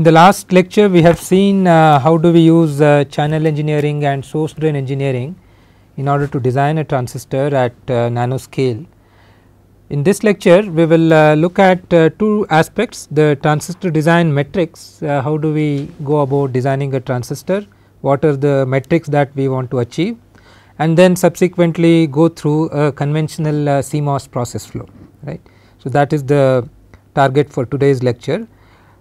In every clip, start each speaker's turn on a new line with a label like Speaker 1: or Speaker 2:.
Speaker 1: in the last lecture we have seen uh, how do we use uh, channel engineering and source drain engineering in order to design a transistor at uh, nanoscale. In this lecture we will uh, look at uh, two aspects the transistor design metrics uh, how do we go about designing a transistor what are the metrics that we want to achieve and then subsequently go through a conventional CMOS process flow right. So, that is the target for today's lecture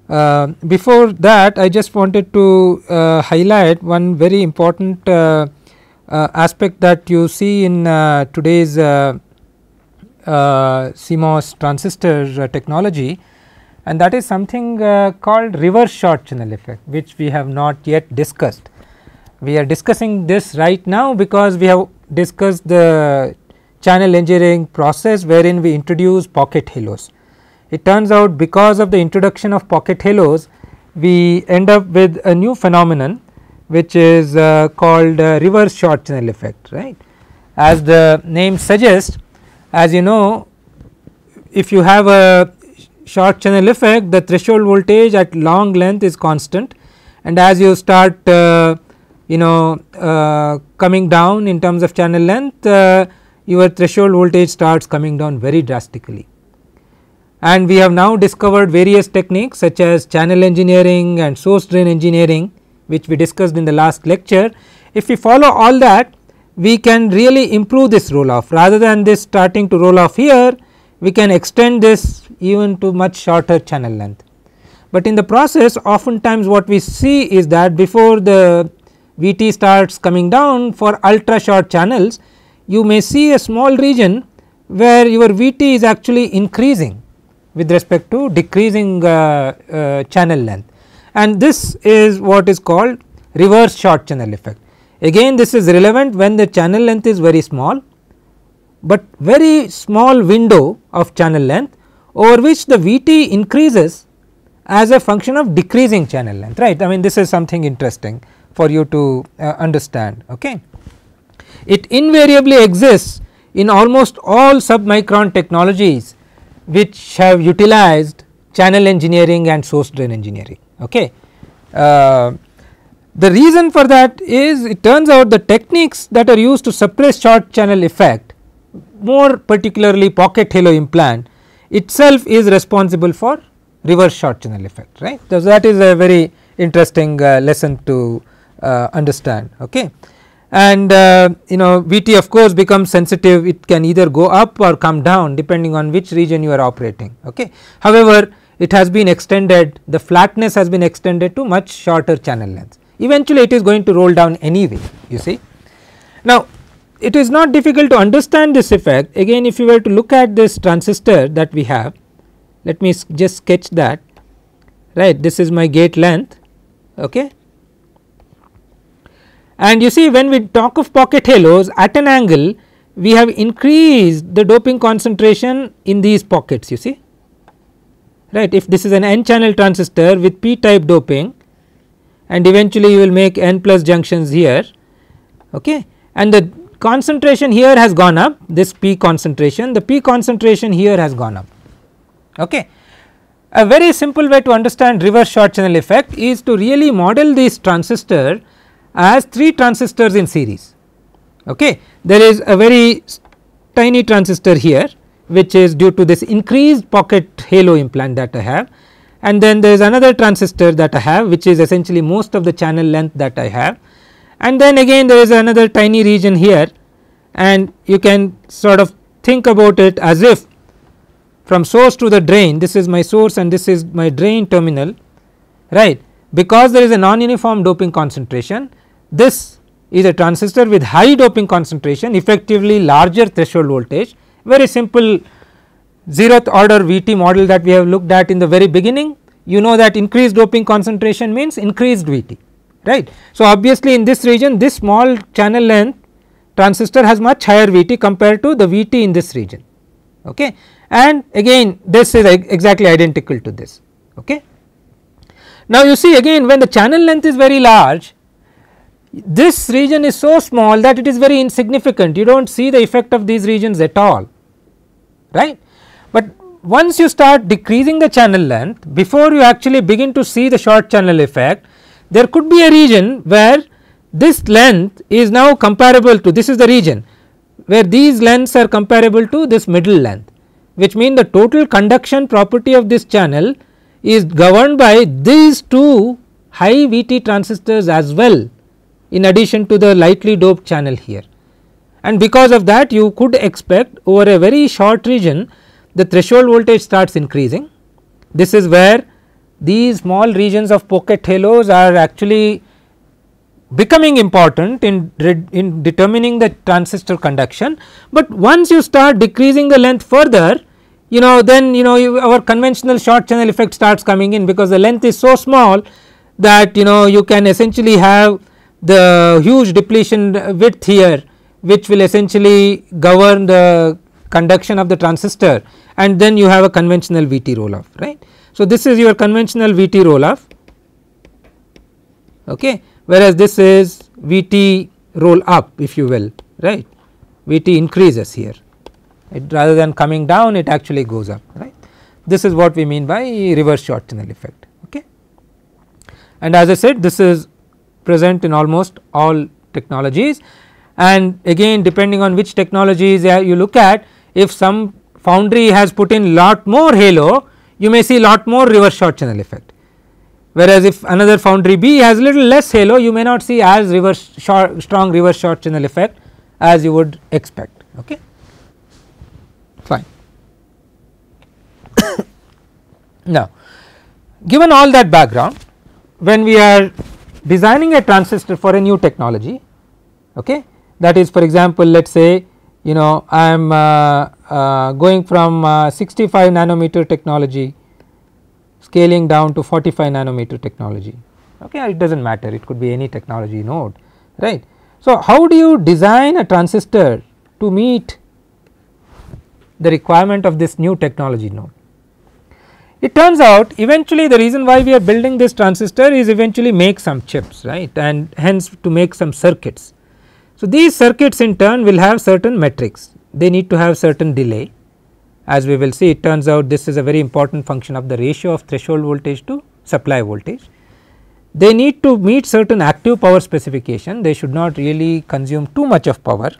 Speaker 1: uh, before that I just wanted to uh, highlight one very important uh, uh aspect that you see in uh, today's uh, CMOS transistor technology and that is something called reverse short channel effect which we have not yet discussed. We are discussing this right now because we have discussed the channel engineering process wherein we introduce pocket halos it turns out because of the introduction of pocket halos we end up with a new phenomenon which is uh, called uh, reverse short channel effect right. As the name suggests as you know if you have a short channel effect the threshold voltage at long length is constant and as you start uh, you know uh, coming down in terms of channel length uh, your threshold voltage starts coming down very drastically and we have now discovered various techniques such as channel engineering and source drain engineering which we discussed in the last lecture. If we follow all that we can really improve this roll off rather than this starting to roll off here we can extend this even to much shorter channel length. But in the process oftentimes what we see is that before the VT starts coming down for ultra short channels you may see a small region where your VT is actually increasing with respect to decreasing uh, uh, channel length and this is what is called reverse short channel effect. Again this is relevant when the channel length is very small, but very small window of channel length over which the Vt increases as a function of decreasing channel length right. I mean this is something interesting for you to uh, understand. Okay. It invariably exists in almost all submicron technologies which have utilized channel engineering and source drain engineering. Okay. Uh, the reason for that is it turns out the techniques that are used to suppress short channel effect more particularly pocket halo implant itself is responsible for reverse short channel effect right. So, that is a very interesting uh, lesson to uh, understand. Okay and uh, you know Vt of course becomes sensitive it can either go up or come down depending on which region you are operating okay. However, it has been extended the flatness has been extended to much shorter channel length eventually it is going to roll down anyway you see. Now it is not difficult to understand this effect again if you were to look at this transistor that we have let me just sketch that right this is my gate length okay and you see when we talk of pocket halos at an angle we have increased the doping concentration in these pockets you see right. If this is an n channel transistor with p type doping and eventually you will make n plus junctions here okay. and the concentration here has gone up this p concentration the p concentration here has gone up. Okay. A very simple way to understand reverse short channel effect is to really model this transistor as 3 transistors in series okay. There is a very tiny transistor here which is due to this increased pocket halo implant that I have and then there is another transistor that I have which is essentially most of the channel length that I have and then again there is another tiny region here and you can sort of think about it as if from source to the drain this is my source and this is my drain terminal right because there is a non uniform doping concentration this is a transistor with high doping concentration effectively larger threshold voltage very simple zeroth order VT model that we have looked at in the very beginning you know that increased doping concentration means increased VT right. So, obviously in this region this small channel length transistor has much higher VT compared to the VT in this region okay and again this is exactly identical to this okay. Now, you see again when the channel length is very large this region is so small that it is very insignificant you do not see the effect of these regions at all right. But once you start decreasing the channel length before you actually begin to see the short channel effect there could be a region where this length is now comparable to this is the region where these lengths are comparable to this middle length which means the total conduction property of this channel is governed by these two high VT transistors as well in addition to the lightly doped channel here. And because of that you could expect over a very short region the threshold voltage starts increasing. This is where these small regions of pocket halos are actually becoming important in, in determining the transistor conduction. But once you start decreasing the length further, you know then you know you, our conventional short channel effect starts coming in because the length is so small that you know you can essentially have the huge depletion width here which will essentially govern the conduction of the transistor and then you have a conventional VT roll off right. So, this is your conventional VT roll off okay whereas this is VT roll up if you will right VT increases here it rather than coming down it actually goes up right. This is what we mean by reverse short tunnel effect okay. And as I said this is present in almost all technologies and again depending on which technologies uh, you look at if some foundry has put in lot more halo you may see lot more reverse short channel effect whereas if another foundry B has little less halo you may not see as reverse short, strong reverse short channel effect as you would expect okay fine now given all that background when we are designing a transistor for a new technology okay that is for example let us say you know I am uh, uh, going from uh, 65 nanometer technology scaling down to 45 nanometer technology okay it does not matter it could be any technology node right. So, how do you design a transistor to meet the requirement of this new technology node it turns out eventually the reason why we are building this transistor is eventually make some chips right and hence to make some circuits. So, these circuits in turn will have certain metrics they need to have certain delay as we will see it turns out this is a very important function of the ratio of threshold voltage to supply voltage. They need to meet certain active power specification they should not really consume too much of power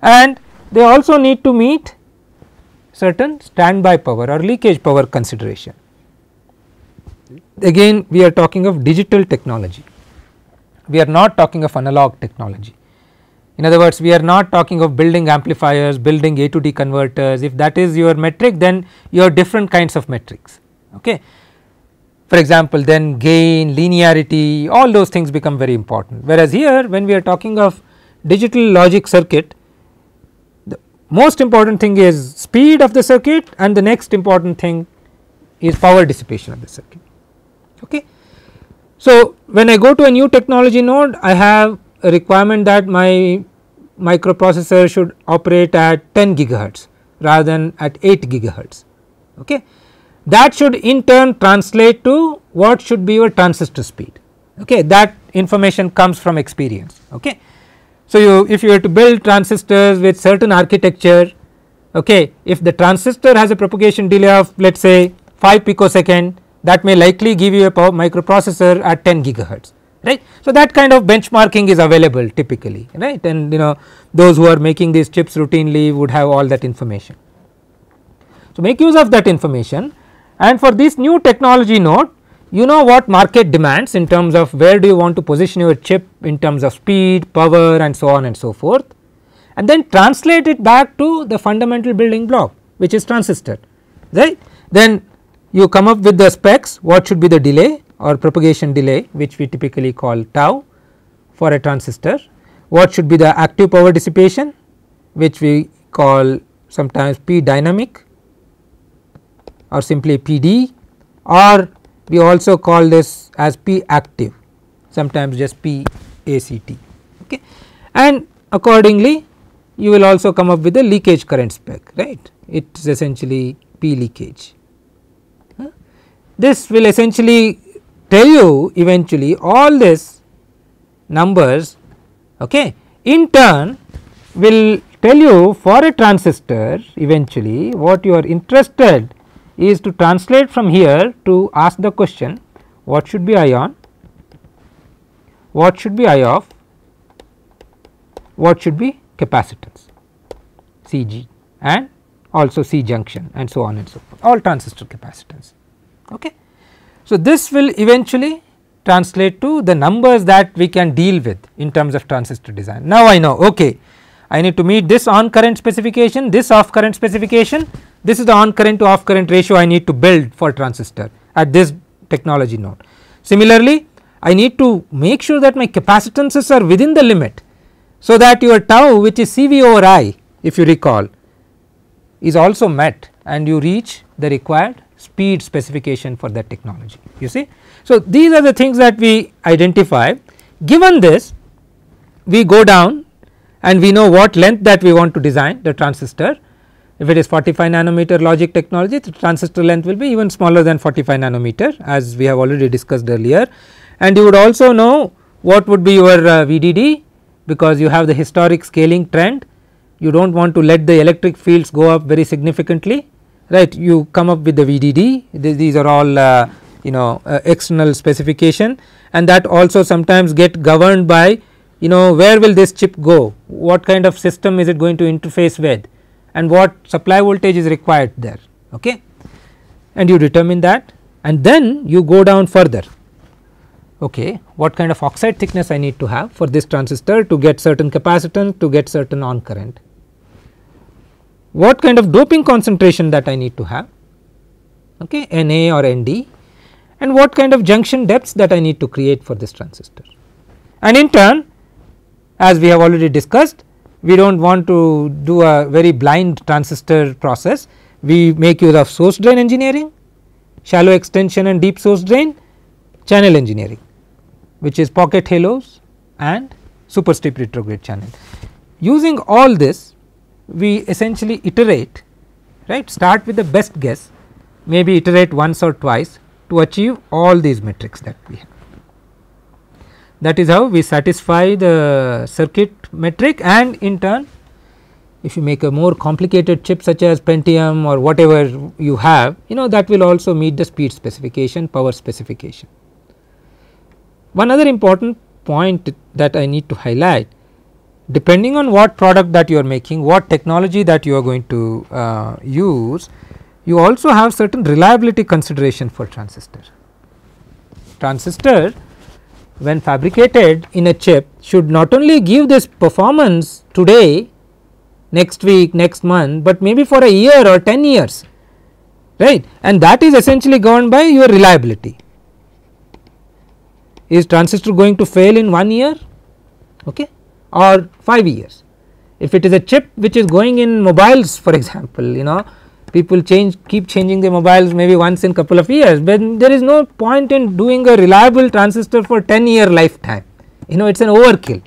Speaker 1: and they also need to meet certain standby power or leakage power consideration. Again we are talking of digital technology, we are not talking of analog technology. In other words, we are not talking of building amplifiers, building A to D converters, if that is your metric then you have different kinds of metrics. Okay. For example, then gain, linearity all those things become very important whereas here when we are talking of digital logic circuit most important thing is speed of the circuit and the next important thing is power dissipation of the circuit. Okay. So, when I go to a new technology node I have a requirement that my microprocessor should operate at 10 gigahertz rather than at 8 gigahertz. Okay. That should in turn translate to what should be your transistor speed okay that information comes from experience okay so, you if you were to build transistors with certain architecture okay if the transistor has a propagation delay of let us say 5 picosecond that may likely give you a microprocessor at 10 gigahertz right. So, that kind of benchmarking is available typically right and you know those who are making these chips routinely would have all that information. So, make use of that information and for this new technology node you know what market demands in terms of where do you want to position your chip in terms of speed, power and so on and so forth and then translate it back to the fundamental building block which is transistor right. Then you come up with the specs what should be the delay or propagation delay which we typically call tau for a transistor, what should be the active power dissipation which we call sometimes P dynamic or simply PD or we also call this as P active sometimes just P ACT okay. And accordingly you will also come up with the leakage current spec right it is essentially P leakage. This will essentially tell you eventually all these numbers okay in turn will tell you for a transistor eventually what you are interested is to translate from here to ask the question what should be I on, what should be I of, what should be capacitance CG and also C junction and so on and so forth all transistor capacitance. Okay. So, this will eventually translate to the numbers that we can deal with in terms of transistor design. Now, I know okay, I need to meet this on current specification, this off current specification, this is the on current to off current ratio I need to build for transistor at this technology node. Similarly, I need to make sure that my capacitances are within the limit. So, that your tau which is CV over I if you recall is also met and you reach the required speed specification for that technology you see. So, these are the things that we identify given this we go down and we know what length that we want to design the transistor if it is 45 nanometer logic technology the transistor length will be even smaller than 45 nanometer as we have already discussed earlier and you would also know what would be your uh, VDD because you have the historic scaling trend you do not want to let the electric fields go up very significantly right you come up with the VDD Th these are all uh, you know uh, external specification and that also sometimes get governed by you know where will this chip go what kind of system is it going to interface with and what supply voltage is required there okay and you determine that and then you go down further okay what kind of oxide thickness I need to have for this transistor to get certain capacitance to get certain on current what kind of doping concentration that I need to have okay Na or Nd and what kind of junction depths that I need to create for this transistor and in turn as we have already discussed we do not want to do a very blind transistor process. We make use of source drain engineering, shallow extension and deep source drain, channel engineering which is pocket halos and super steep retrograde channel. Using all this we essentially iterate right start with the best guess maybe iterate once or twice to achieve all these metrics that we have that is how we satisfy the circuit metric and in turn if you make a more complicated chip such as Pentium or whatever you have you know that will also meet the speed specification power specification. One other important point that I need to highlight depending on what product that you are making what technology that you are going to uh, use you also have certain reliability consideration for transistor. Transistor when fabricated in a chip should not only give this performance today, next week, next month, but maybe for a year or 10 years right and that is essentially governed by your reliability. Is transistor going to fail in 1 year okay, or 5 years? If it is a chip which is going in mobiles for example you know people change keep changing their mobiles maybe once in couple of years but there is no point in doing a reliable transistor for 10 year lifetime you know it is an overkill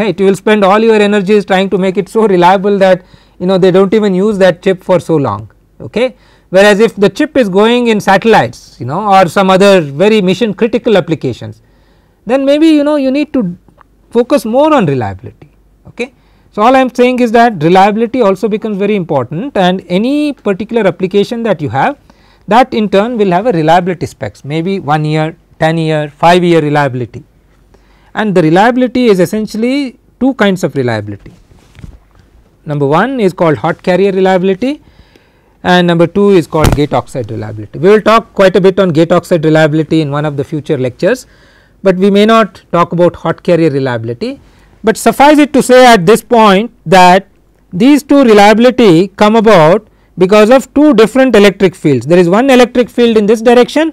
Speaker 1: right you will spend all your energies trying to make it so reliable that you know they do not even use that chip for so long okay whereas if the chip is going in satellites you know or some other very mission critical applications then maybe you know you need to focus more on reliability okay so, all I am saying is that reliability also becomes very important and any particular application that you have that in turn will have a reliability specs maybe 1 year, 10 year, 5 year reliability and the reliability is essentially two kinds of reliability. Number 1 is called hot carrier reliability and number 2 is called gate oxide reliability. We will talk quite a bit on gate oxide reliability in one of the future lectures, but we may not talk about hot carrier reliability but suffice it to say at this point that these two reliability come about because of two different electric fields. There is one electric field in this direction,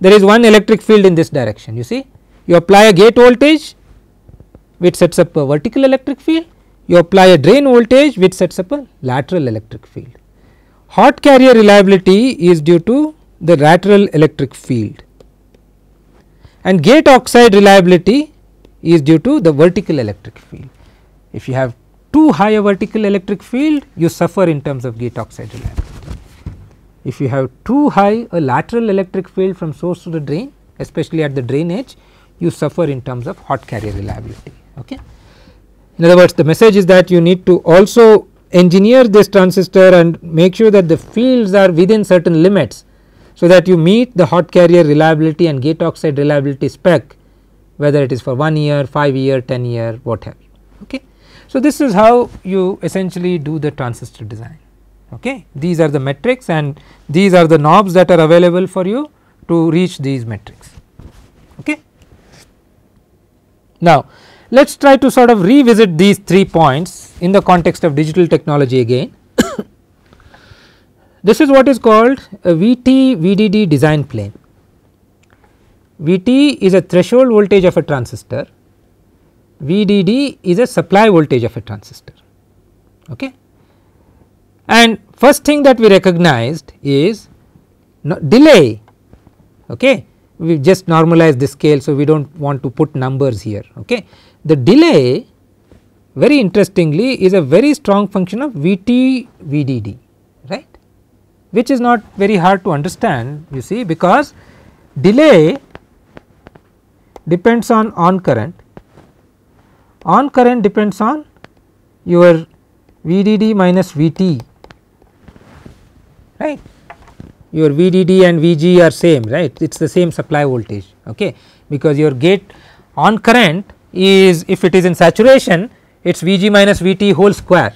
Speaker 1: there is one electric field in this direction you see. You apply a gate voltage which sets up a vertical electric field, you apply a drain voltage which sets up a lateral electric field. Hot carrier reliability is due to the lateral electric field and gate oxide reliability is due to the vertical electric field. If you have too high a vertical electric field, you suffer in terms of gate oxide reliability. If you have too high a lateral electric field from source to the drain, especially at the drain edge, you suffer in terms of hot carrier reliability. Okay. In other words, the message is that you need to also engineer this transistor and make sure that the fields are within certain limits, so that you meet the hot carrier reliability and gate oxide reliability spec whether it is for 1 year, 5 year, 10 year what have you. Okay. So, this is how you essentially do the transistor design. Okay. These are the metrics and these are the knobs that are available for you to reach these metrics. Okay. Now, let us try to sort of revisit these three points in the context of digital technology again. this is what is called a VT VDD design plane. Vt is a threshold voltage of a transistor, Vdd is a supply voltage of a transistor. Okay. And first thing that we recognized is no delay. Okay. We just normalize the scale, so we do not want to put numbers here. Okay. The delay very interestingly is a very strong function of Vt Vdd right which is not very hard to understand you see because delay depends on on current, on current depends on your VDD minus VT right your VDD and VG are same right it is the same supply voltage okay because your gate on current is if it is in saturation it is Vg minus Vt whole square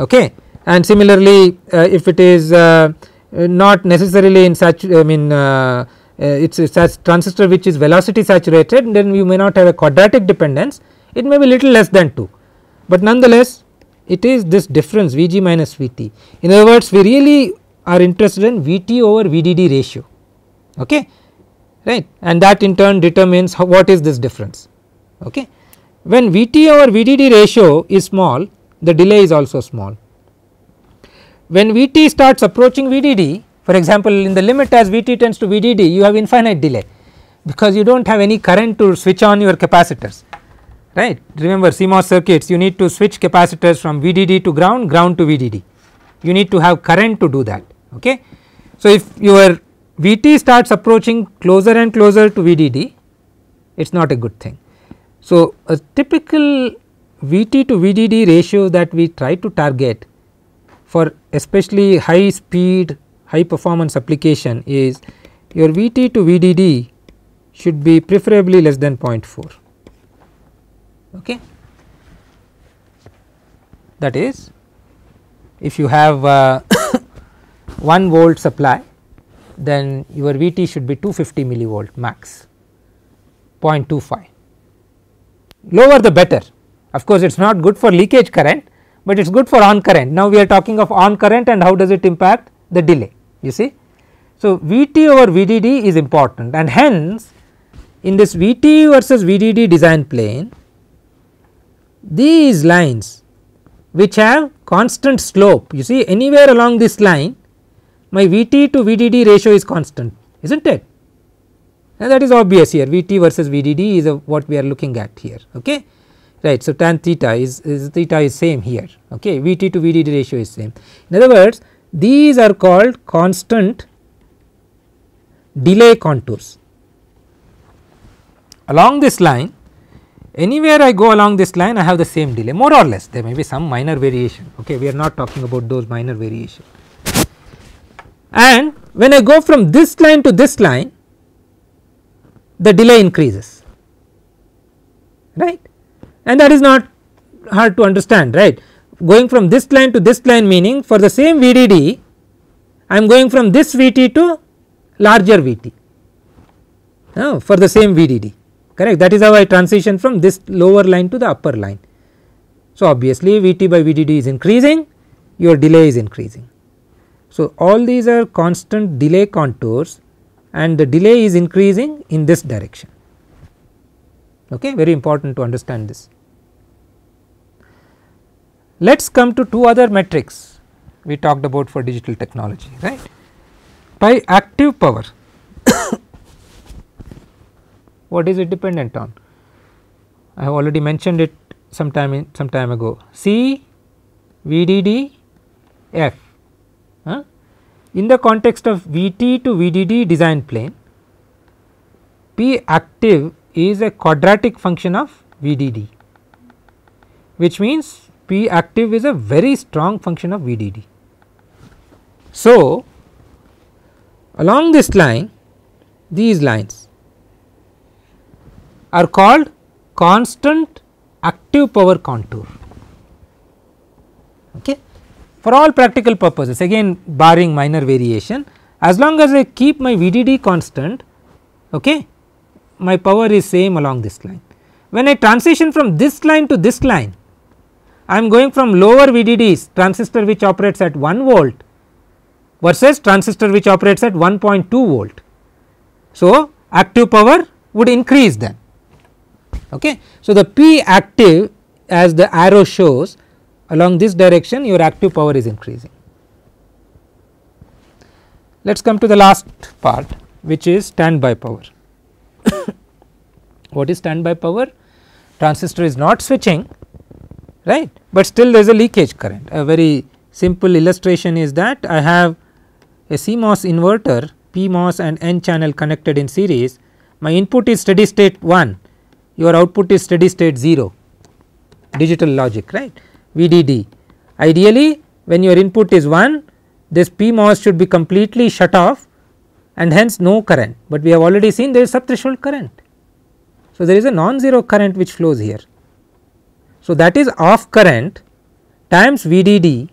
Speaker 1: okay and similarly uh, if it is uh, not necessarily in such I mean uh, uh, it is a transistor which is velocity saturated then you may not have a quadratic dependence it may be little less than 2, but nonetheless it is this difference Vg minus Vt. In other words we really are interested in Vt over Vdd ratio okay right and that in turn determines how, what is this difference okay. When Vt over Vdd ratio is small the delay is also small. When Vt starts approaching Vdd for example, in the limit as Vt tends to Vdd you have infinite delay because you do not have any current to switch on your capacitors right. Remember CMOS circuits you need to switch capacitors from Vdd to ground, ground to Vdd you need to have current to do that ok. So, if your Vt starts approaching closer and closer to Vdd it is not a good thing. So, a typical Vt to Vdd ratio that we try to target for especially high speed high performance application is your Vt to Vdd should be preferably less than 0.4 okay. That is if you have uh, 1 volt supply then your Vt should be 250 millivolt max 0.25 lower the better of course it is not good for leakage current but it is good for on current now we are talking of on current and how does it impact the delay you see. So, Vt over Vdd is important and hence in this Vt versus Vdd design plane these lines which have constant slope you see anywhere along this line my Vt to Vdd ratio is constant is not it and that is obvious here Vt versus Vdd is what we are looking at here okay right. So, tan theta is, is theta is same here okay Vt to Vdd ratio is same in other words these are called constant delay contours. Along this line anywhere I go along this line I have the same delay more or less there may be some minor variation okay we are not talking about those minor variation. And when I go from this line to this line the delay increases right and that is not hard to understand right going from this line to this line meaning for the same VDD I am going from this VT to larger VT Now, for the same VDD correct that is how I transition from this lower line to the upper line. So, obviously Vt by Vdd is increasing your delay is increasing. So, all these are constant delay contours and the delay is increasing in this direction okay very important to understand this. Let us come to two other metrics we talked about for digital technology right. By active power what is it dependent on? I have already mentioned it some time in, some time ago C VDD F. Huh? In the context of VT to VDD design plane P active is a quadratic function of VDD which means P active is a very strong function of VDD. So, along this line these lines are called constant active power contour. Okay. For all practical purposes again barring minor variation as long as I keep my VDD constant okay, my power is same along this line. When I transition from this line to this line I am going from lower VDDs transistor which operates at 1 volt versus transistor which operates at 1.2 volt. So, active power would increase then. Okay. So, the P active as the arrow shows along this direction your active power is increasing. Let us come to the last part which is standby power. what is standby power? Transistor is not switching right, but still there is a leakage current. A very simple illustration is that I have a CMOS inverter PMOS and N channel connected in series, my input is steady state 1, your output is steady state 0 digital logic right VDD. Ideally when your input is 1 this PMOS should be completely shut off and hence no current, but we have already seen there is subthreshold current. So, there is a non-zero current which flows here. So, that is off current times VDD.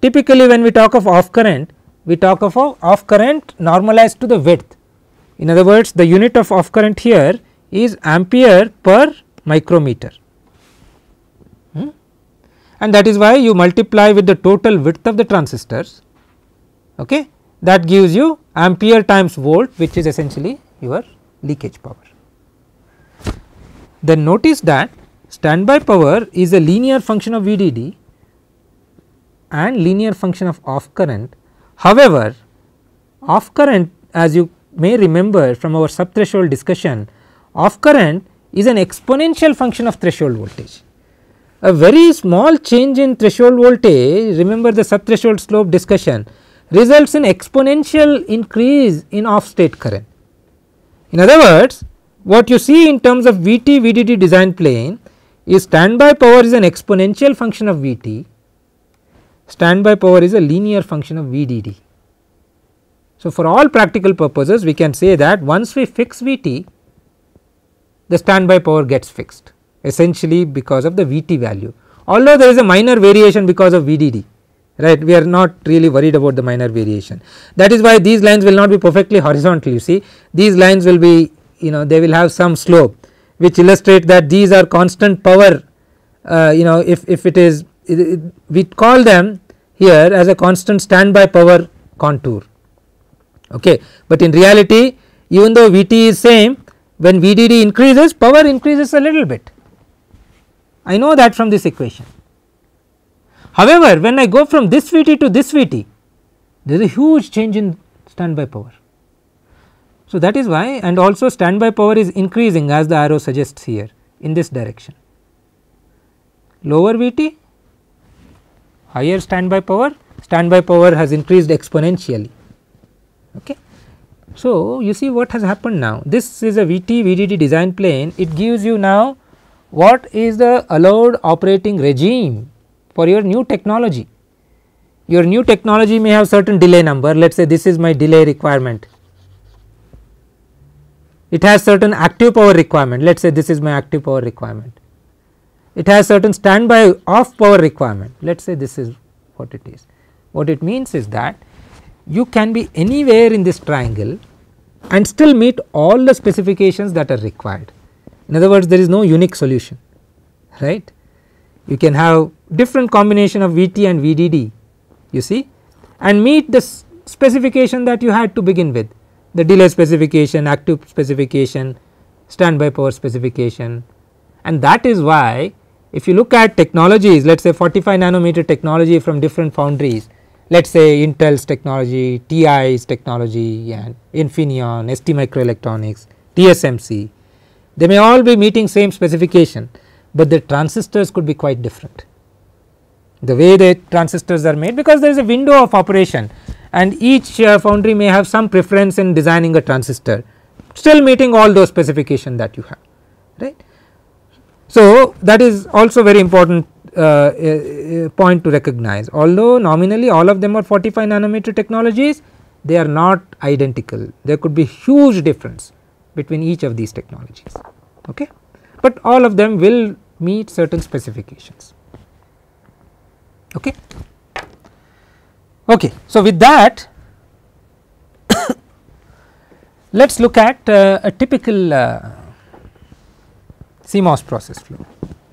Speaker 1: Typically, when we talk of off current, we talk of off current normalized to the width. In other words, the unit of off current here is ampere per micrometer. Hmm? And that is why you multiply with the total width of the transistors okay? that gives you ampere times volt which is essentially your leakage power. Then notice that Standby power is a linear function of VDD and linear function of off current. However, off current as you may remember from our subthreshold discussion, off current is an exponential function of threshold voltage. A very small change in threshold voltage, remember the subthreshold slope discussion, results in exponential increase in off state current. In other words, what you see in terms of Vt VDD design plane is standby power is an exponential function of Vt, standby power is a linear function of Vdd. So, for all practical purposes we can say that once we fix Vt, the standby power gets fixed essentially because of the Vt value although there is a minor variation because of Vdd right we are not really worried about the minor variation that is why these lines will not be perfectly horizontal you see these lines will be you know they will have some slope which illustrate that these are constant power uh, you know if, if it is it, it, we call them here as a constant standby power contour okay but in reality even though Vt is same when Vdd increases power increases a little bit I know that from this equation. However when I go from this Vt to this Vt there is a huge change in standby power so, that is why and also standby power is increasing as the arrow suggests here in this direction. Lower Vt, higher standby power, standby power has increased exponentially. Okay. So, you see what has happened now this is a Vt VDD design plane it gives you now what is the allowed operating regime for your new technology. Your new technology may have certain delay number let us say this is my delay requirement it has certain active power requirement, let us say this is my active power requirement. It has certain standby off power requirement, let us say this is what it is. What it means is that you can be anywhere in this triangle and still meet all the specifications that are required. In other words, there is no unique solution, right. You can have different combination of Vt and Vdd, you see and meet the specification that you had to begin with the delay specification, active specification, standby power specification and that is why if you look at technologies let us say 45 nanometer technology from different foundries let us say Intel's technology, TI's technology and Infineon, ST Microelectronics, TSMC they may all be meeting same specification but the transistors could be quite different. The way the transistors are made because there is a window of operation and each uh, foundry may have some preference in designing a transistor still meeting all those specification that you have right. So, that is also very important uh, uh, uh, point to recognize although nominally all of them are 45 nanometer technologies they are not identical there could be huge difference between each of these technologies okay but all of them will meet certain specifications okay Okay, so with that let us look at uh, a typical uh, CMOS process flow.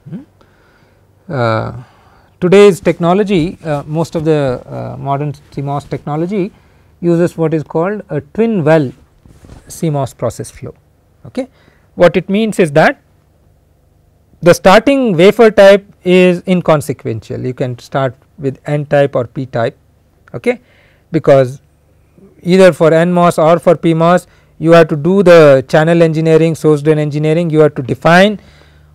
Speaker 1: Hmm? Uh, today's technology uh, most of the uh, modern CMOS technology uses what is called a twin well CMOS process flow. Okay. What it means is that the starting wafer type is inconsequential you can start with n type or p type okay because either for NMOS or for PMOS you have to do the channel engineering, source drain engineering, you have to define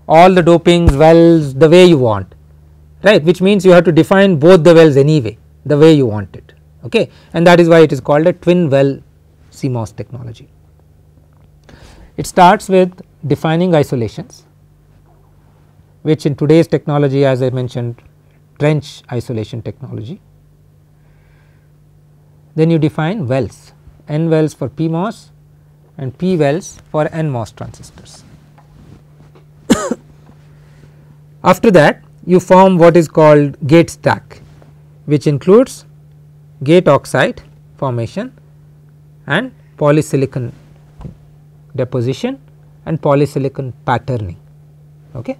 Speaker 1: all the dopings, wells the way you want, right which means you have to define both the wells anyway the way you want it okay and that is why it is called a twin well CMOS technology. It starts with defining isolations which in today's technology as I mentioned trench isolation technology then you define wells n wells for PMOS and P wells for NMOS transistors. After that you form what is called gate stack which includes gate oxide formation and polysilicon deposition and polysilicon patterning. Okay.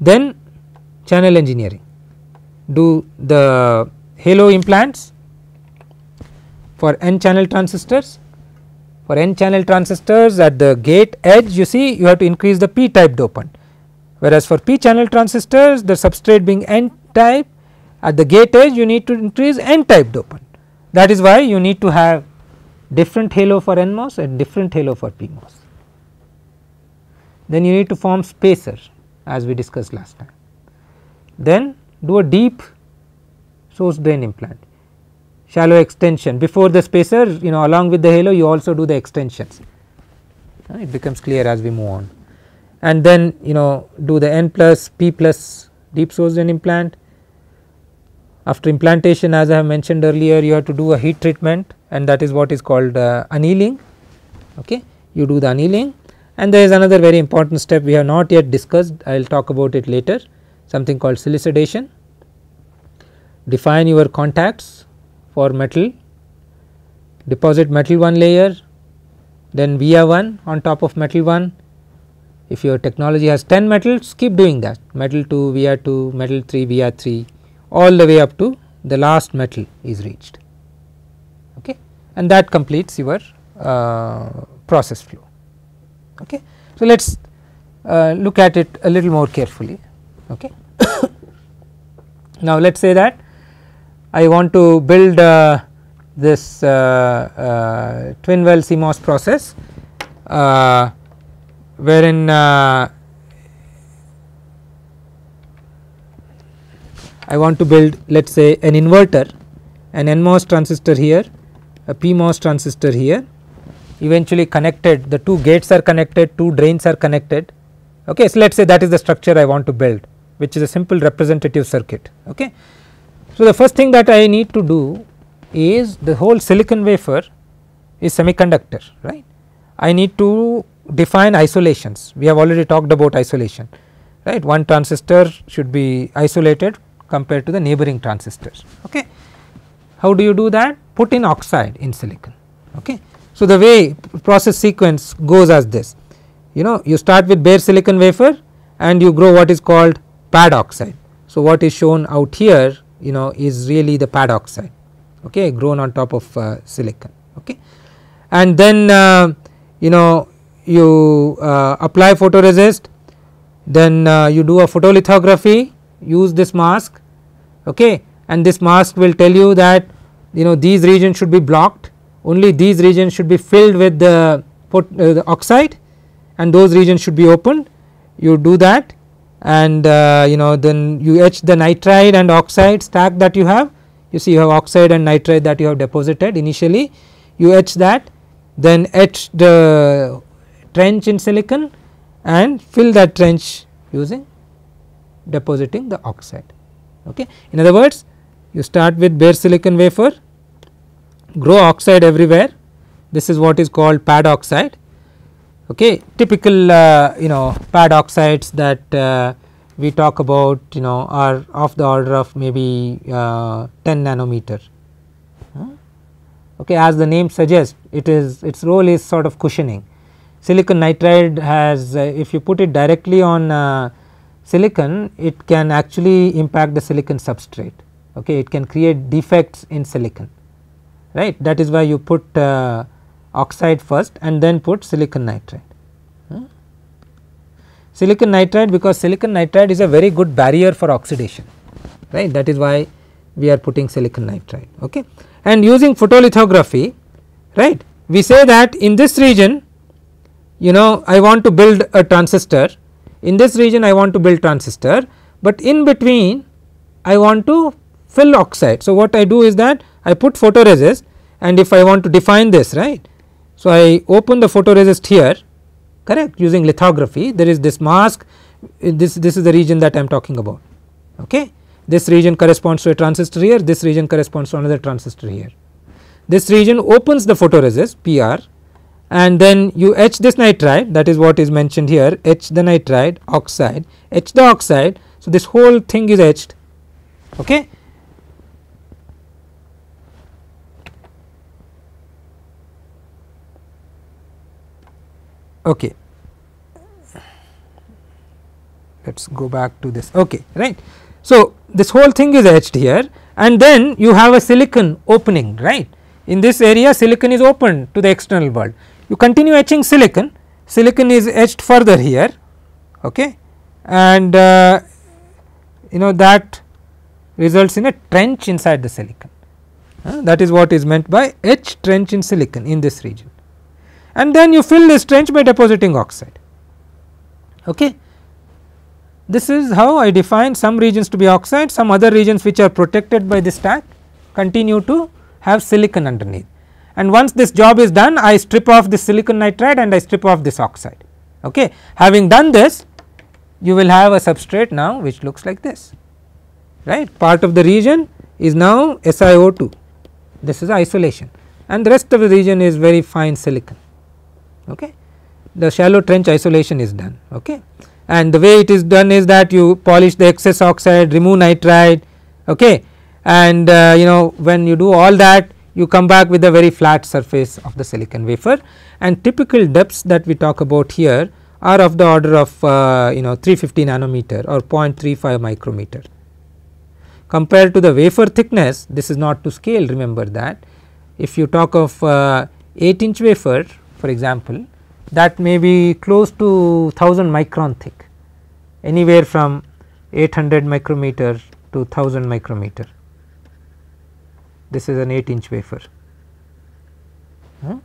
Speaker 1: Then channel engineering do the halo implants for n channel transistors. For n channel transistors at the gate edge you see you have to increase the p type dopant whereas for p channel transistors the substrate being n type at the gate edge you need to increase n type dopant that is why you need to have different halo for NMOS and different halo for PMOS. Then you need to form spacer as we discussed last time. Then do a deep source drain implant shallow extension before the spacer you know along with the halo you also do the extensions uh, it becomes clear as we move on and then you know do the n plus p plus deep source and implant after implantation as I have mentioned earlier you have to do a heat treatment and that is what is called uh, annealing okay you do the annealing and there is another very important step we have not yet discussed I will talk about it later something called silicidation define your contacts for metal, deposit metal 1 layer, then via 1 on top of metal 1. If your technology has 10 metals, keep doing that metal 2, via 2, metal 3, via 3 all the way up to the last metal is reached okay and that completes your uh, process flow okay so let's uh, look at it a little more carefully okay now let's say that I want to build uh, this uh, uh twin well CMOS process uh, wherein uh, I want to build let us say an inverter an NMOS transistor here a PMOS transistor here eventually connected the two gates are connected two drains are connected okay so let us say that is the structure I want to build which is a simple representative circuit okay so, the first thing that I need to do is the whole silicon wafer is semiconductor right. I need to define isolations we have already talked about isolation right one transistor should be isolated compared to the neighboring transistors okay. How do you do that put in oxide in silicon okay. So, the way process sequence goes as this you know you start with bare silicon wafer and you grow what is called pad oxide. So, what is shown out here you know is really the pad oxide okay grown on top of uh, silicon okay and then uh, you know you uh, apply photoresist then uh, you do a photolithography use this mask okay and this mask will tell you that you know these regions should be blocked only these regions should be filled with the, uh, the oxide and those regions should be opened you do that and uh, you know then you etch the nitride and oxide stack that you have you see you have oxide and nitride that you have deposited initially you etch that then etch the trench in silicon and fill that trench using depositing the oxide okay in other words you start with bare silicon wafer grow oxide everywhere this is what is called pad oxide okay typical uh, you know pad oxides that uh, we talk about you know are of the order of maybe uh, 10 nanometer okay as the name suggests it is its role is sort of cushioning silicon nitride has uh, if you put it directly on uh, silicon it can actually impact the silicon substrate okay it can create defects in silicon right that is why you put uh, oxide first and then put silicon nitride. Hmm. Silicon nitride because silicon nitride is a very good barrier for oxidation right that is why we are putting silicon nitride okay. And using photolithography right we say that in this region you know I want to build a transistor in this region I want to build transistor but in between I want to fill oxide. So, what I do is that I put photoresist and if I want to define this right so, I open the photoresist here correct using lithography there is this mask uh, this this is the region that I am talking about okay this region corresponds to a transistor here this region corresponds to another transistor here this region opens the photoresist PR and then you etch this nitride that is what is mentioned here etch the nitride oxide etch the oxide so this whole thing is etched okay okay let us go back to this okay right. So, this whole thing is etched here and then you have a silicon opening right in this area silicon is open to the external world you continue etching silicon silicon is etched further here okay and uh, you know that results in a trench inside the silicon uh, that is what is meant by etch trench in silicon in this region and then you fill this trench by depositing oxide. Okay. This is how I define some regions to be oxide, some other regions which are protected by this stack continue to have silicon underneath. And once this job is done, I strip off this silicon nitride and I strip off this oxide. Okay. Having done this, you will have a substrate now which looks like this, right. Part of the region is now SiO2, this is isolation and the rest of the region is very fine silicon okay. The shallow trench isolation is done okay. and the way it is done is that you polish the excess oxide, remove nitride okay. and uh, you know when you do all that you come back with a very flat surface of the silicon wafer and typical depths that we talk about here are of the order of uh, you know 350 nanometer or 0.35 micrometer. Compared to the wafer thickness this is not to scale remember that if you talk of uh, 8 inch wafer for example that may be close to 1000 micron thick anywhere from 800 micrometer to 1000 micrometer. This is an 8 inch wafer. Hmm?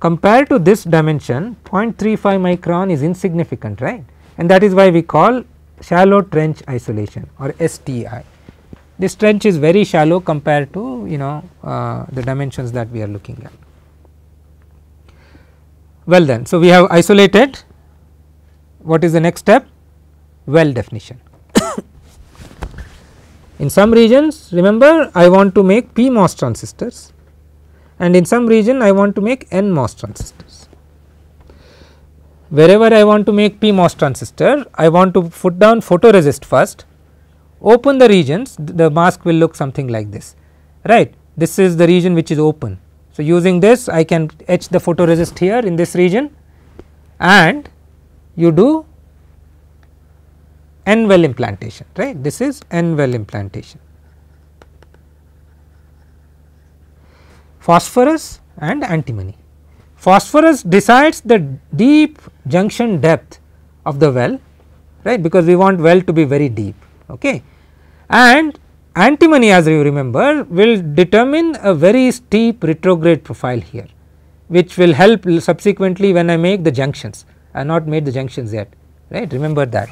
Speaker 1: Compared to this dimension 0.35 micron is insignificant right and that is why we call shallow trench isolation or STI. This trench is very shallow compared to you know uh, the dimensions that we are looking at. Well then, so we have isolated what is the next step? Well definition. in some regions remember I want to make p-mos transistors and in some region I want to make n-mos transistors. Wherever I want to make p-mos transistor, I want to put down photoresist first, open the regions the mask will look something like this right. This is the region which is open so, using this I can etch the photoresist here in this region and you do N well implantation right this is N well implantation. Phosphorus and antimony. Phosphorus decides the deep junction depth of the well right because we want well to be very deep okay and antimony as you remember will determine a very steep retrograde profile here which will help subsequently when I make the junctions I have not made the junctions yet right remember that.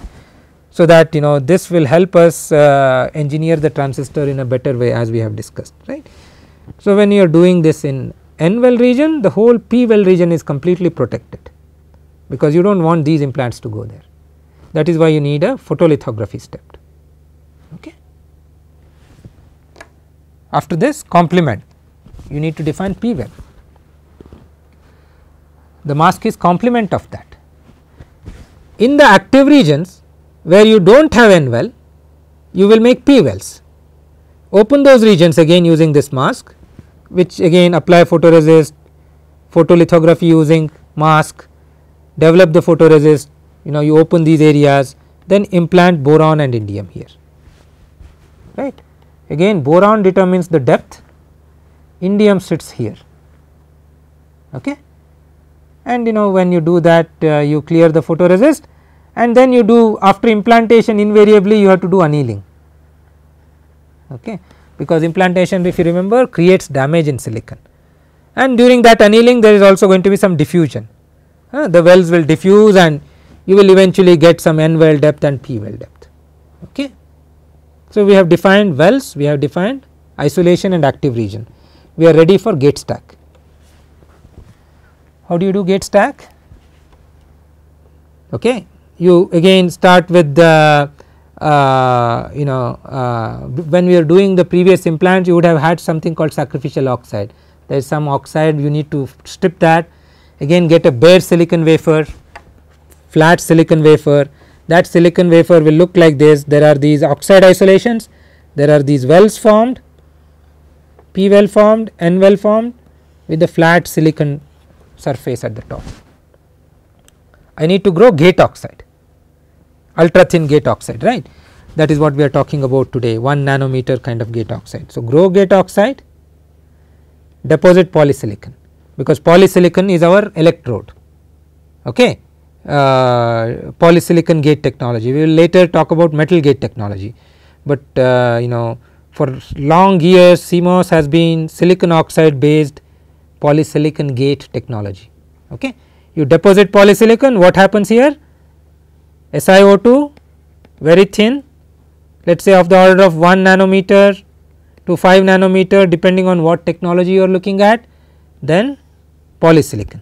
Speaker 1: So, that you know this will help us uh, engineer the transistor in a better way as we have discussed right. So, when you are doing this in N well region the whole P well region is completely protected because you do not want these implants to go there that is why you need a photolithography step. After this complement you need to define p well. The mask is complement of that. In the active regions where you do not have n well you will make p wells. Open those regions again using this mask which again apply photoresist, photolithography using mask, develop the photoresist you know you open these areas then implant boron and indium here right again boron determines the depth indium sits here okay and you know when you do that uh, you clear the photoresist and then you do after implantation invariably you have to do annealing okay because implantation if you remember creates damage in silicon and during that annealing there is also going to be some diffusion uh, the wells will diffuse and you will eventually get some n well depth and p well depth okay so, we have defined wells, we have defined isolation and active region. We are ready for gate stack. How do you do gate stack? Okay, you again start with the uh, you know uh, when we are doing the previous implants you would have had something called sacrificial oxide there is some oxide you need to strip that again get a bare silicon wafer flat silicon wafer that silicon wafer will look like this. There are these oxide isolations, there are these wells formed, P well formed, N well formed with a flat silicon surface at the top. I need to grow gate oxide, ultra thin gate oxide, right. That is what we are talking about today 1 nanometer kind of gate oxide. So, grow gate oxide, deposit polysilicon because polysilicon is our electrode. Okay. Uh, polysilicon gate technology. We will later talk about metal gate technology, but uh, you know for long years CMOS has been silicon oxide based polysilicon gate technology. Okay. You deposit polysilicon what happens here SiO2 very thin let us say of the order of 1 nanometer to 5 nanometer depending on what technology you are looking at then polysilicon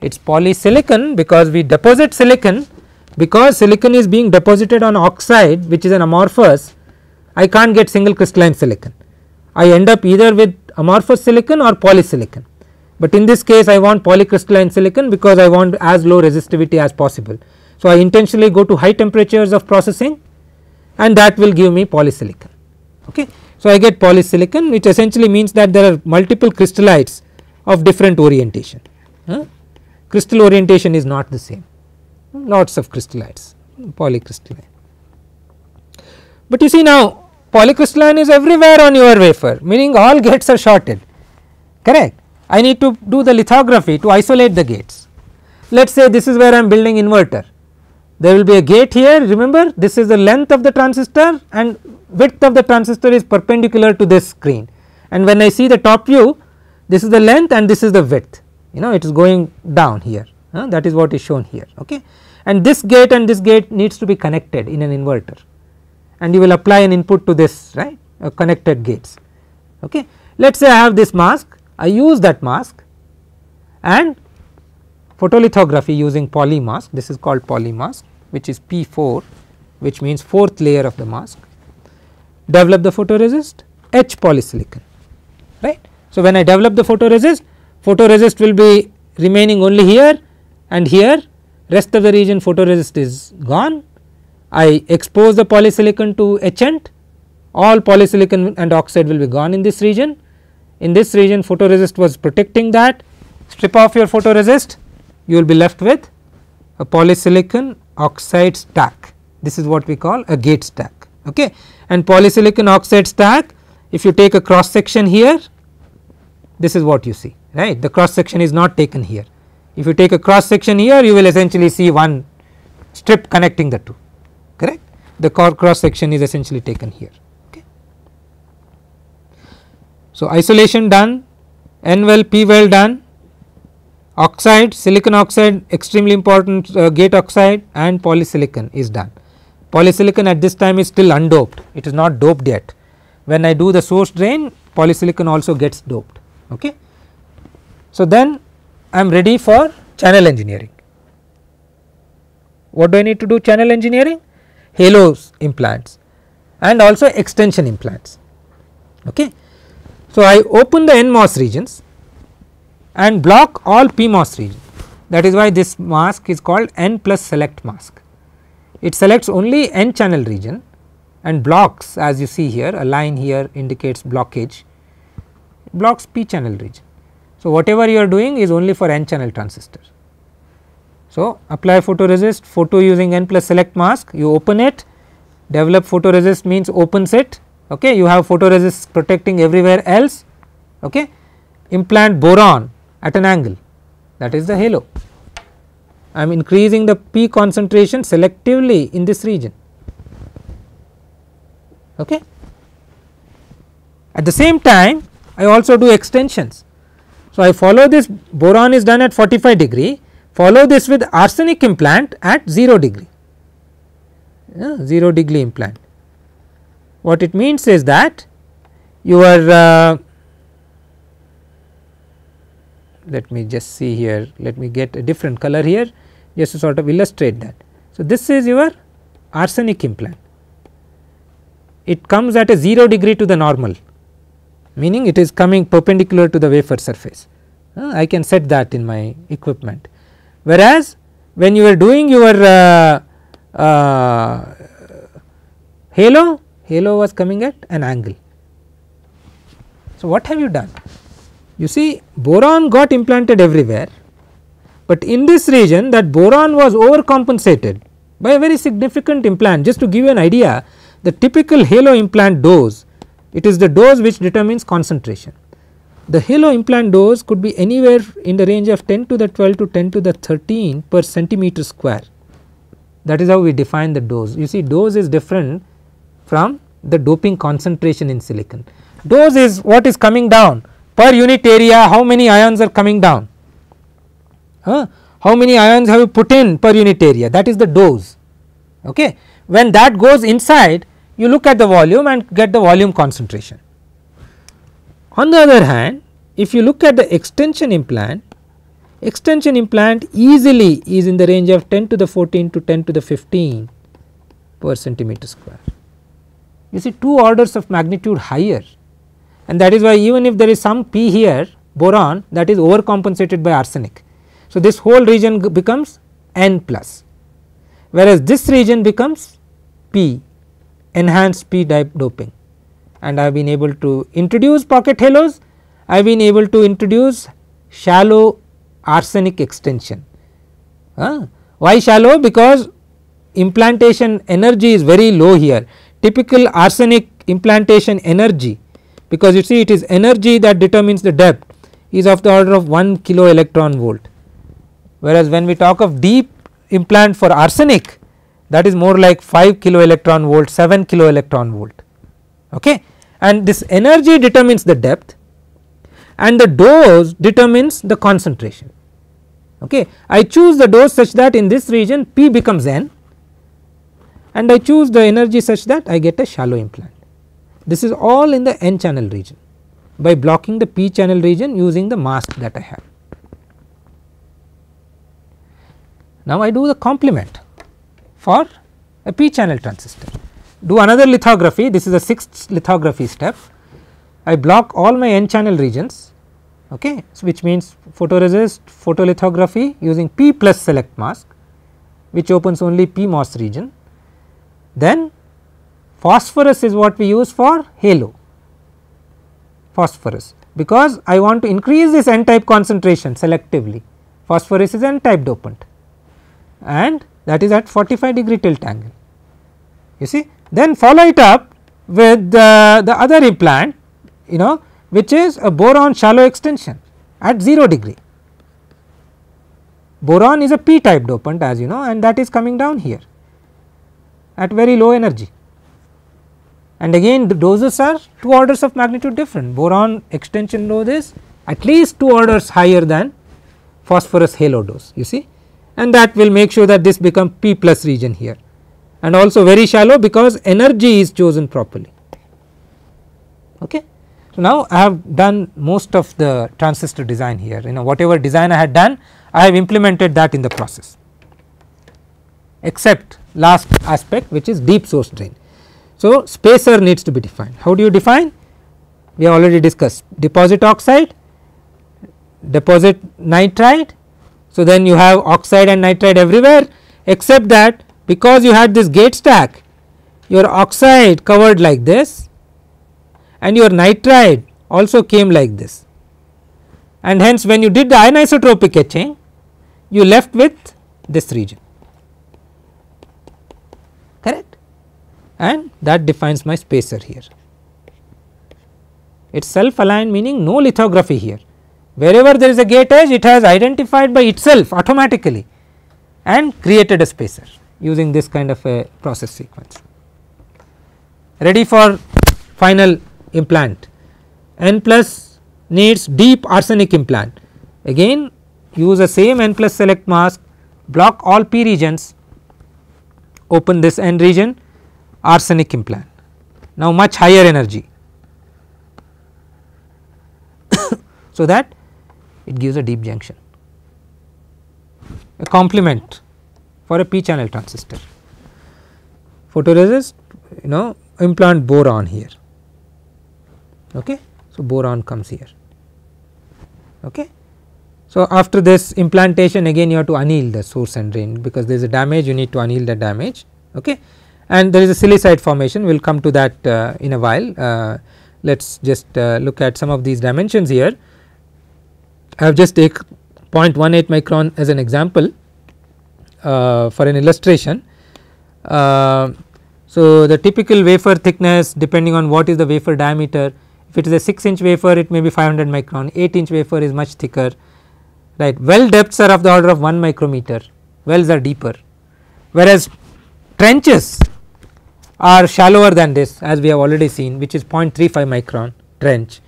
Speaker 1: it is polysilicon because we deposit silicon because silicon is being deposited on oxide which is an amorphous I can't get single crystalline silicon. I end up either with amorphous silicon or polysilicon but in this case I want polycrystalline silicon because I want as low resistivity as possible. So, I intentionally go to high temperatures of processing and that will give me polysilicon. Okay. So, I get polysilicon which essentially means that there are multiple crystallites of different orientation. Huh? crystal orientation is not the same lots of crystallites polycrystalline. But you see now polycrystalline is everywhere on your wafer meaning all gates are shorted correct. I need to do the lithography to isolate the gates. Let us say this is where I am building inverter there will be a gate here remember this is the length of the transistor and width of the transistor is perpendicular to this screen and when I see the top view this is the length and this is the width you know it is going down here uh, that is what is shown here okay and this gate and this gate needs to be connected in an inverter and you will apply an input to this right uh, connected gates okay let us say I have this mask I use that mask and photolithography using poly mask this is called poly mask which is P4 which means fourth layer of the mask develop the photoresist H polysilicon right. So, when I develop the photoresist photoresist will be remaining only here and here rest of the region photoresist is gone. I expose the polysilicon to etchant all polysilicon and oxide will be gone in this region. In this region photoresist was protecting that strip off your photoresist you will be left with a polysilicon oxide stack this is what we call a gate stack okay and polysilicon oxide stack if you take a cross section here this is what you see right the cross section is not taken here. If you take a cross section here you will essentially see one strip connecting the two correct the core cross section is essentially taken here. Okay. So, isolation done N well P well done oxide silicon oxide extremely important uh, gate oxide and polysilicon is done. Polysilicon at this time is still undoped it is not doped yet when I do the source drain polysilicon also gets doped okay. So, then I am ready for channel engineering. What do I need to do channel engineering? Halos implants and also extension implants. Okay. So, I open the NMOS regions and block all PMOS regions that is why this mask is called N plus select mask. It selects only N channel region and blocks as you see here a line here indicates blockage blocks P channel region. So, whatever you are doing is only for n channel transistor. So, apply photoresist photo using n plus select mask you open it develop photoresist means opens it okay you have photoresist protecting everywhere else okay implant boron at an angle that is the halo I am increasing the p concentration selectively in this region okay at the same time I also do extensions so, I follow this boron is done at 45 degree follow this with arsenic implant at 0 degree yeah, 0 degree implant. What it means is that your uh, let me just see here let me get a different color here just to sort of illustrate that. So, this is your arsenic implant it comes at a 0 degree to the normal meaning it is coming perpendicular to the wafer surface. Uh, I can set that in my equipment. Whereas when you are doing your uh, uh, halo, halo was coming at an angle. So, what have you done? You see boron got implanted everywhere, but in this region that boron was overcompensated by a very significant implant. Just to give you an idea, the typical halo implant dose it is the dose which determines concentration. The halo implant dose could be anywhere in the range of 10 to the 12 to 10 to the 13 per centimeter square. That is how we define the dose. You see dose is different from the doping concentration in silicon. Dose is what is coming down per unit area how many ions are coming down, huh? how many ions have you put in per unit area that is the dose. Okay. When that goes inside you look at the volume and get the volume concentration. On the other hand if you look at the extension implant, extension implant easily is in the range of 10 to the 14 to 10 to the 15 per centimeter square. You see two orders of magnitude higher and that is why even if there is some P here boron that is overcompensated by arsenic. So, this whole region becomes N plus whereas this region becomes P enhanced p doping and I have been able to introduce pocket halos, I have been able to introduce shallow arsenic extension. Uh, why shallow? Because implantation energy is very low here typical arsenic implantation energy because you see it is energy that determines the depth is of the order of 1 kilo electron volt. Whereas, when we talk of deep implant for arsenic that is more like 5 kilo electron volt 7 kilo electron volt okay and this energy determines the depth and the dose determines the concentration okay I choose the dose such that in this region P becomes N and I choose the energy such that I get a shallow implant this is all in the N channel region by blocking the P channel region using the mask that I have. Now I do the complement for a p channel transistor. Do another lithography this is the sixth lithography step I block all my n channel regions okay so which means photoresist photolithography using p plus select mask which opens only p-mos region then phosphorus is what we use for halo phosphorus because I want to increase this n type concentration selectively phosphorus is n type dopant and that is at 45 degree tilt angle you see. Then follow it up with uh, the other implant you know which is a boron shallow extension at 0 degree. Boron is a p type dopant as you know and that is coming down here at very low energy and again the doses are 2 orders of magnitude different boron extension dose is at least 2 orders higher than phosphorus halo dose you see and that will make sure that this become P plus region here and also very shallow because energy is chosen properly. Okay. So, now I have done most of the transistor design here you know whatever design I had done I have implemented that in the process except last aspect which is deep source drain. So, spacer needs to be defined how do you define we have already discussed deposit oxide deposit nitride so, then you have oxide and nitride everywhere except that because you had this gate stack your oxide covered like this and your nitride also came like this and hence when you did the anisotropic etching you left with this region correct and that defines my spacer here. It is self aligned meaning no lithography here wherever there is a gate edge it has identified by itself automatically and created a spacer using this kind of a process sequence. Ready for final implant n plus needs deep arsenic implant again use the same n plus select mask block all p regions open this n region arsenic implant now much higher energy so that it gives a deep junction. A complement for a p channel transistor. Photoresist you know implant boron here. Okay. So, boron comes here. Okay. So, after this implantation again you have to anneal the source and drain because there is a damage you need to anneal the damage okay. and there is a silicide formation we will come to that uh, in a while. Uh, let us just uh, look at some of these dimensions here. I have just take 0.18 micron as an example uh, for an illustration. Uh, so, the typical wafer thickness depending on what is the wafer diameter if it is a 6 inch wafer it may be 500 micron 8 inch wafer is much thicker right well depths are of the order of 1 micrometer wells are deeper whereas trenches are shallower than this as we have already seen which is 0.35 micron trench.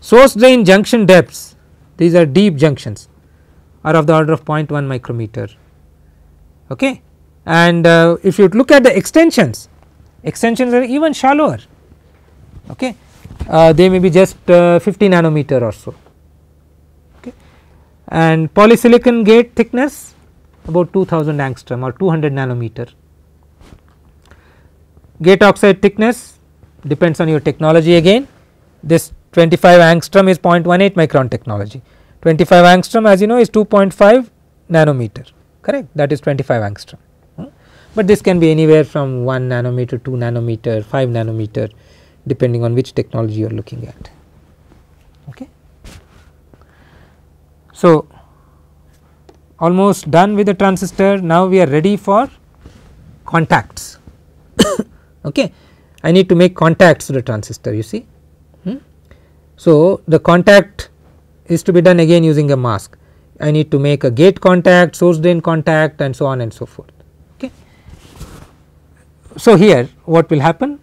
Speaker 1: Source drain junction depths these are deep junctions are of the order of 0.1 micrometer okay and uh, if you look at the extensions extensions are even shallower okay uh, they may be just uh, 50 nanometer or so okay and polysilicon gate thickness about 2000 angstrom or 200 nanometer gate oxide thickness depends on your technology again this 25 angstrom is 0.18 micron technology. 25 angstrom as you know is 2.5 nanometer correct that is 25 angstrom hmm. but this can be anywhere from 1 nanometer 2 nanometer 5 nanometer depending on which technology you are looking at okay so almost done with the transistor now we are ready for contacts okay i need to make contacts to the transistor you see so, the contact is to be done again using a mask. I need to make a gate contact, source drain contact and so on and so forth. Okay. So, here what will happen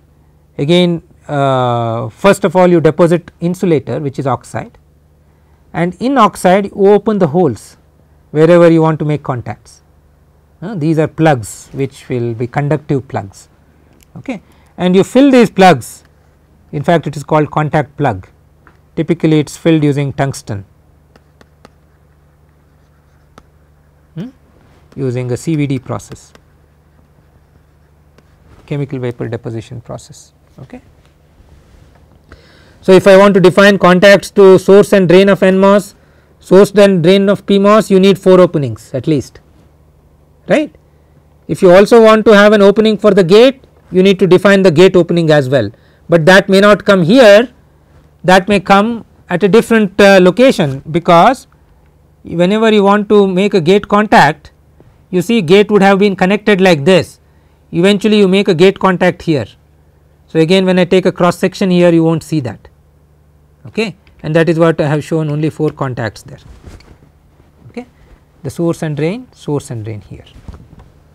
Speaker 1: again uh, first of all you deposit insulator which is oxide and in oxide you open the holes wherever you want to make contacts. Uh, these are plugs which will be conductive plugs okay. and you fill these plugs in fact it is called contact plug typically it is filled using tungsten hmm, using a CVD process chemical vapor deposition process. Okay. So, if I want to define contacts to source and drain of NMOS, source and drain of PMOS you need 4 openings at least right. If you also want to have an opening for the gate you need to define the gate opening as well, but that may not come here that may come at a different uh, location because whenever you want to make a gate contact you see gate would have been connected like this eventually you make a gate contact here. So, again when I take a cross section here you will not see that okay and that is what I have shown only 4 contacts there okay the source and drain source and drain here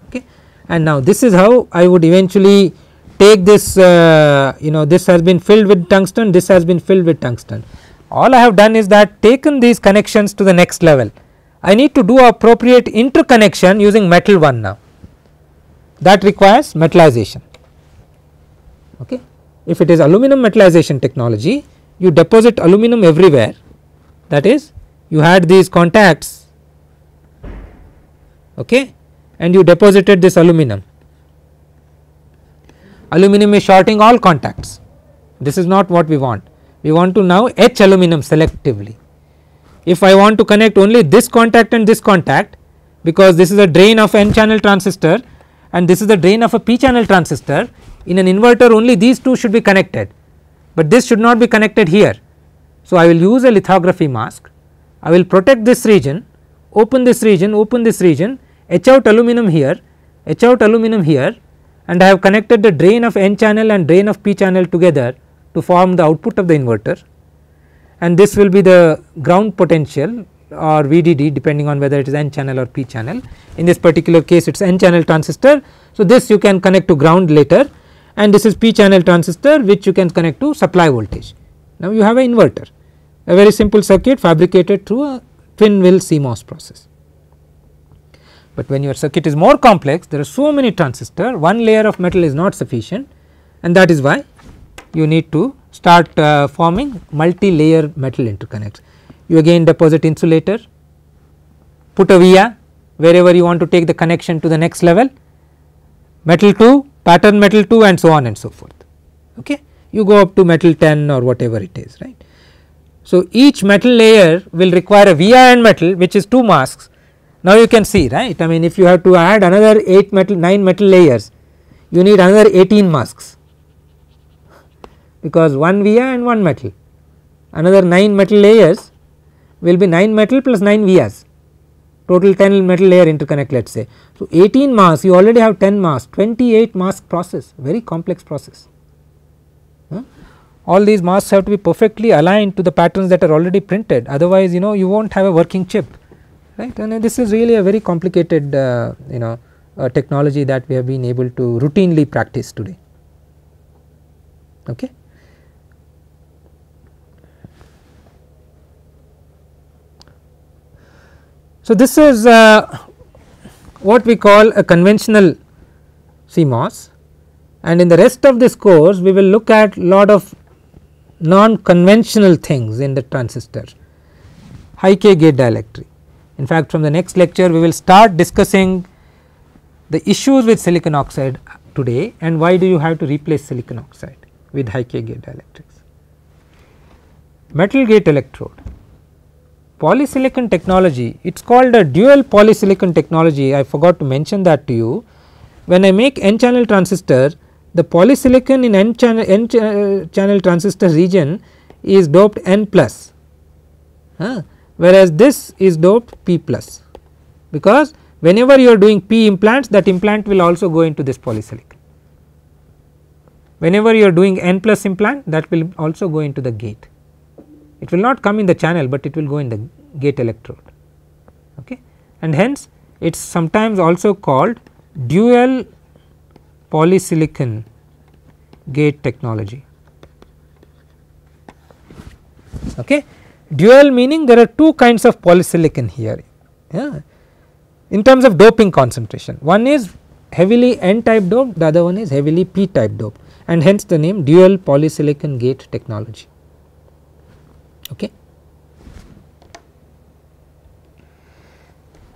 Speaker 1: okay and now this is how I would eventually take this uh, you know this has been filled with tungsten this has been filled with tungsten all I have done is that taken these connections to the next level I need to do appropriate interconnection using metal 1 now that requires metallization okay if it is aluminum metallization technology you deposit aluminum everywhere that is you had these contacts okay and you deposited this aluminum aluminum is shorting all contacts. This is not what we want, we want to now etch aluminum selectively. If I want to connect only this contact and this contact because this is a drain of n channel transistor and this is the drain of a p channel transistor in an inverter only these two should be connected, but this should not be connected here. So, I will use a lithography mask, I will protect this region, open this region, open this region, etch out aluminum here, etch out aluminum here and I have connected the drain of n channel and drain of p channel together to form the output of the inverter and this will be the ground potential or VDD depending on whether it is n channel or p channel. In this particular case it is n channel transistor. So, this you can connect to ground later and this is p channel transistor which you can connect to supply voltage. Now, you have an inverter a very simple circuit fabricated through a twin wheel CMOS process. But when your circuit is more complex there are so many transistors one layer of metal is not sufficient and that is why you need to start uh, forming multi layer metal interconnects. You again deposit insulator, put a via wherever you want to take the connection to the next level, metal 2, pattern metal 2 and so on and so forth. Okay. You go up to metal 10 or whatever it is right. So, each metal layer will require a via and metal which is 2 masks now you can see right I mean if you have to add another 8 metal 9 metal layers you need another 18 masks because 1 via and 1 metal another 9 metal layers will be 9 metal plus 9 vias total 10 metal layer interconnect let us say. So, 18 masks. you already have 10 masks. 28 mask process very complex process. All these masks have to be perfectly aligned to the patterns that are already printed otherwise you know you will not have a working chip right and uh, this is really a very complicated uh, you know uh, technology that we have been able to routinely practice today. Okay. So, this is uh, what we call a conventional CMOS and in the rest of this course we will look at lot of non conventional things in the transistor high K gate dielectric in fact, from the next lecture we will start discussing the issues with silicon oxide today and why do you have to replace silicon oxide with high K gate dielectrics. Metal gate electrode polysilicon technology it is called a dual polysilicon technology I forgot to mention that to you. When I make n channel transistor the polysilicon in n channel, n ch uh, channel transistor region is doped n plus. Huh? whereas this is doped P plus because whenever you are doing P implants that implant will also go into this polysilicon. Whenever you are doing N plus implant that will also go into the gate. It will not come in the channel, but it will go in the gate electrode okay. and hence it is sometimes also called dual polysilicon gate technology. Okay. Dual meaning there are two kinds of polysilicon here yeah. in terms of doping concentration. One is heavily n type doped, the other one is heavily p type doped and hence the name dual polysilicon gate technology. Okay.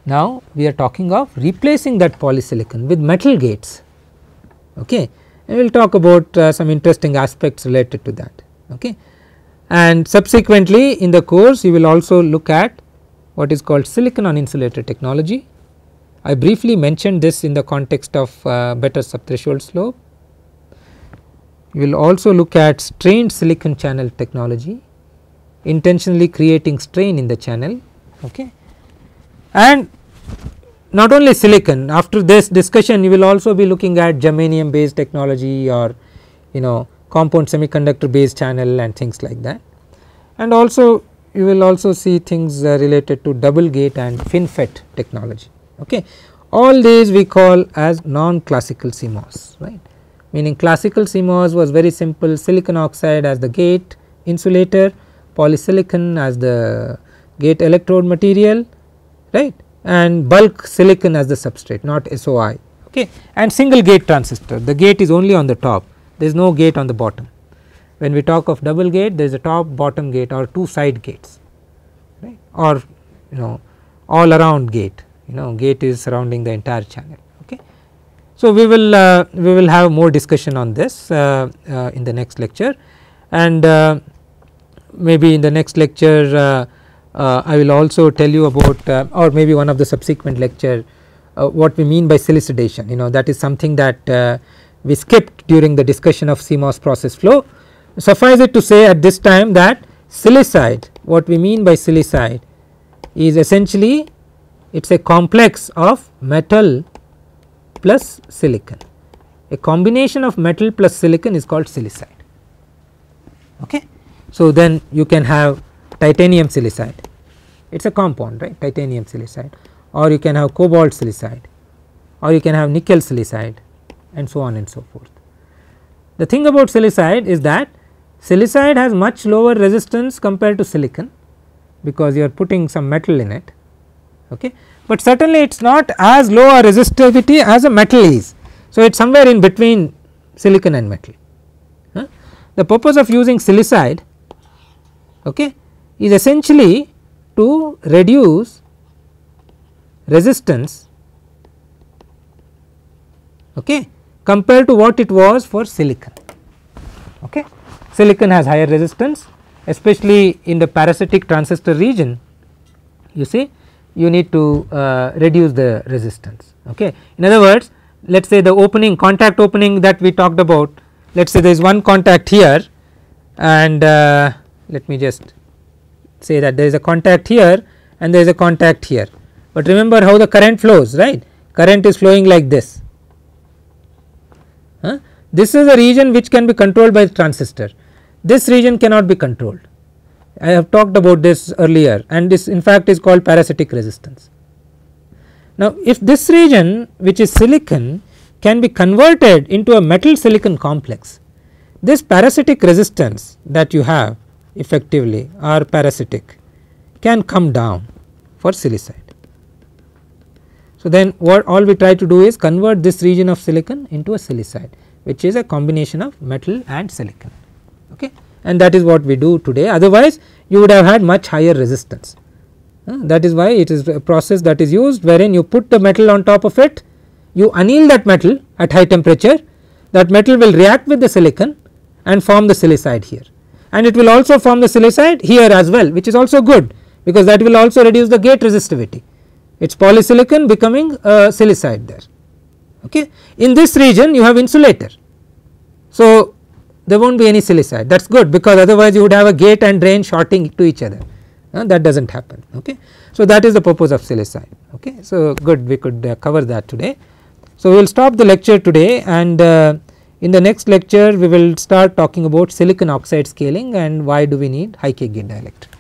Speaker 1: Now, we are talking of replacing that polysilicon with metal gates okay. and we will talk about uh, some interesting aspects related to that. Okay and subsequently in the course you will also look at what is called silicon on insulator technology. I briefly mentioned this in the context of uh, better subthreshold slope. You will also look at strained silicon channel technology intentionally creating strain in the channel okay and not only silicon after this discussion you will also be looking at germanium based technology or you know compound semiconductor base channel and things like that. And also you will also see things uh, related to double gate and FinFET technology. Okay. All these we call as non-classical CMOS, right. Meaning classical CMOS was very simple silicon oxide as the gate insulator, polysilicon as the gate electrode material, right and bulk silicon as the substrate not SOI okay and single gate transistor the gate is only on the top there is no gate on the bottom. When we talk of double gate there is a top bottom gate or two side gates right or you know all around gate you know gate is surrounding the entire channel okay. So, we will uh, we will have more discussion on this uh, uh, in the next lecture and uh, maybe in the next lecture uh, uh, I will also tell you about or maybe one of the subsequent lecture what we mean by solicitation you know that is something that we skipped during the discussion of CMOS process flow. Suffice it to say at this time that silicide what we mean by silicide is essentially it is a complex of metal plus silicon. A combination of metal plus silicon is called silicide. Okay. So, then you can have titanium silicide it is a compound right titanium silicide or you can have cobalt silicide or you can have nickel silicide and so on and so forth. The thing about silicide is that silicide has much lower resistance compared to silicon because you are putting some metal in it okay but certainly it is not as low a resistivity as a metal is. So, it is somewhere in between silicon and metal. Huh? The purpose of using silicide okay, is essentially to reduce resistance okay, compared to what it was for silicon. Okay. Silicon has higher resistance especially in the parasitic transistor region you see you need to uh, reduce the resistance. Okay. In other words let us say the opening contact opening that we talked about let us say there is one contact here and uh, let me just say that there is a contact here and there is a contact here. But remember how the current flows right current is flowing like this Huh? This is a region which can be controlled by the transistor. This region cannot be controlled. I have talked about this earlier and this in fact is called parasitic resistance. Now, if this region which is silicon can be converted into a metal silicon complex, this parasitic resistance that you have effectively or parasitic can come down for silicide. So, then what all we try to do is convert this region of silicon into a silicide which is a combination of metal and silicon okay and that is what we do today otherwise you would have had much higher resistance. Uh, that is why it is a process that is used wherein you put the metal on top of it you anneal that metal at high temperature that metal will react with the silicon and form the silicide here and it will also form the silicide here as well which is also good because that will also reduce the gate resistivity it is polysilicon becoming silicide there okay. In this region you have insulator. So, there will not be any silicide that is good because otherwise you would have a gate and drain shorting to each other uh, that does not happen okay. So, that is the purpose of silicide okay. So, good we could uh, cover that today. So, we will stop the lecture today and uh, in the next lecture we will start talking about silicon oxide scaling and why do we need high K gate dielectric.